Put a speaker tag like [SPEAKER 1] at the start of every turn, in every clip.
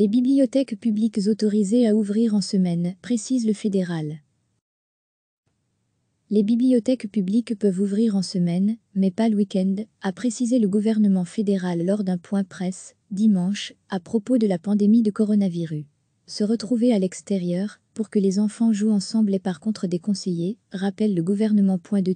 [SPEAKER 1] Les bibliothèques publiques autorisées à ouvrir en semaine, précise le fédéral. Les bibliothèques publiques peuvent ouvrir en semaine, mais pas le week-end, a précisé le gouvernement fédéral lors d'un point presse, dimanche, à propos de la pandémie de coronavirus se retrouver à l'extérieur pour que les enfants jouent ensemble et par contre conseillers, rappelle le gouvernement. Point de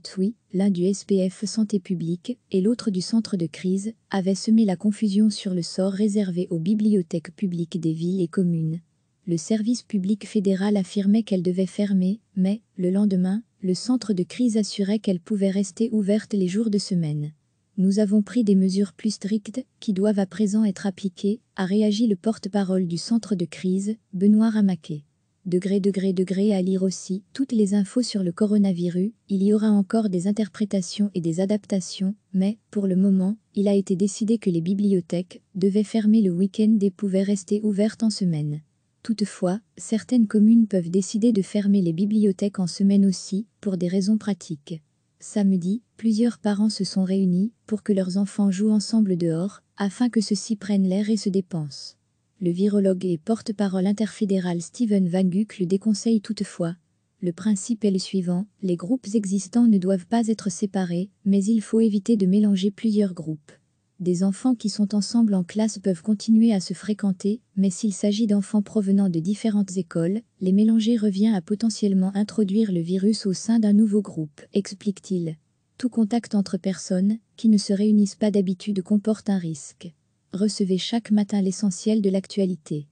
[SPEAKER 1] l'un du SPF Santé publique et l'autre du centre de crise, avait semé la confusion sur le sort réservé aux bibliothèques publiques des villes et communes. Le service public fédéral affirmait qu'elle devait fermer, mais, le lendemain, le centre de crise assurait qu'elle pouvait rester ouverte les jours de semaine. Nous avons pris des mesures plus strictes qui doivent à présent être appliquées, a réagi le porte-parole du centre de crise, Benoît Ramaké. Degré, degré, degré à lire aussi toutes les infos sur le coronavirus, il y aura encore des interprétations et des adaptations, mais, pour le moment, il a été décidé que les bibliothèques devaient fermer le week-end et pouvaient rester ouvertes en semaine. Toutefois, certaines communes peuvent décider de fermer les bibliothèques en semaine aussi, pour des raisons pratiques. Samedi, plusieurs parents se sont réunis pour que leurs enfants jouent ensemble dehors, afin que ceux-ci prennent l'air et se dépensent. Le virologue et porte-parole interfédéral Steven Van Guck le déconseille toutefois. Le principe est le suivant, les groupes existants ne doivent pas être séparés, mais il faut éviter de mélanger plusieurs groupes des enfants qui sont ensemble en classe peuvent continuer à se fréquenter, mais s'il s'agit d'enfants provenant de différentes écoles, les mélanger revient à potentiellement introduire le virus au sein d'un nouveau groupe, explique-t-il. Tout contact entre personnes qui ne se réunissent pas d'habitude comporte un risque. Recevez chaque matin l'essentiel de l'actualité.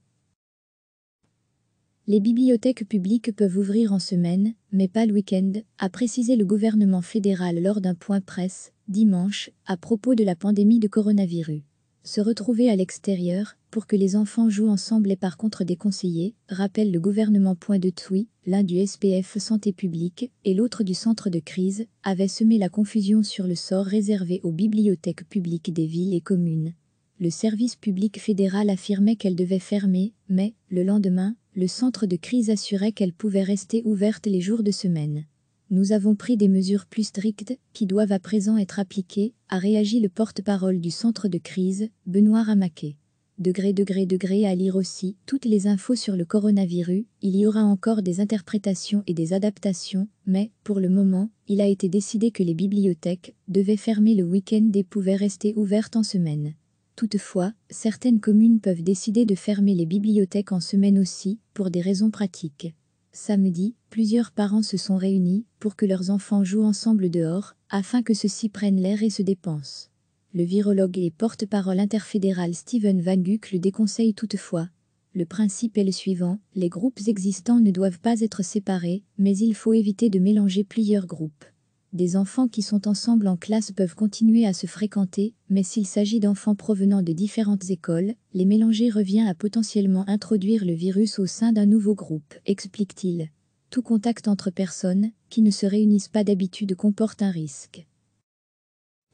[SPEAKER 1] Les bibliothèques publiques peuvent ouvrir en semaine, mais pas le week-end, a précisé le gouvernement fédéral lors d'un point presse, dimanche, à propos de la pandémie de coronavirus. Se retrouver à l'extérieur, pour que les enfants jouent ensemble est par contre déconseillé, rappelle le gouvernement. Point de tweet, l'un du SPF Santé publique et l'autre du centre de crise, avait semé la confusion sur le sort réservé aux bibliothèques publiques des villes et communes. Le service public fédéral affirmait qu'elle devait fermer, mais, le lendemain, le centre de crise assurait qu'elle pouvait rester ouverte les jours de semaine. Nous avons pris des mesures plus strictes, qui doivent à présent être appliquées, a réagi le porte-parole du centre de crise, Benoît Ramaquet. Degré, degré, degré à lire aussi toutes les infos sur le coronavirus, il y aura encore des interprétations et des adaptations, mais, pour le moment, il a été décidé que les bibliothèques devaient fermer le week-end et pouvaient rester ouvertes en semaine. Toutefois, certaines communes peuvent décider de fermer les bibliothèques en semaine aussi, pour des raisons pratiques. Samedi, plusieurs parents se sont réunis pour que leurs enfants jouent ensemble dehors, afin que ceux-ci prennent l'air et se dépensent. Le virologue et porte-parole interfédéral Steven Van Guck le déconseille toutefois. Le principe est le suivant, les groupes existants ne doivent pas être séparés, mais il faut éviter de mélanger plusieurs groupes des enfants qui sont ensemble en classe peuvent continuer à se fréquenter, mais s'il s'agit d'enfants provenant de différentes écoles, les mélanger revient à potentiellement introduire le virus au sein d'un nouveau groupe, explique-t-il. Tout contact entre personnes qui ne se réunissent pas d'habitude comporte un risque.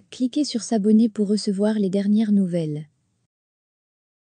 [SPEAKER 1] Cliquez sur s'abonner pour recevoir les dernières nouvelles.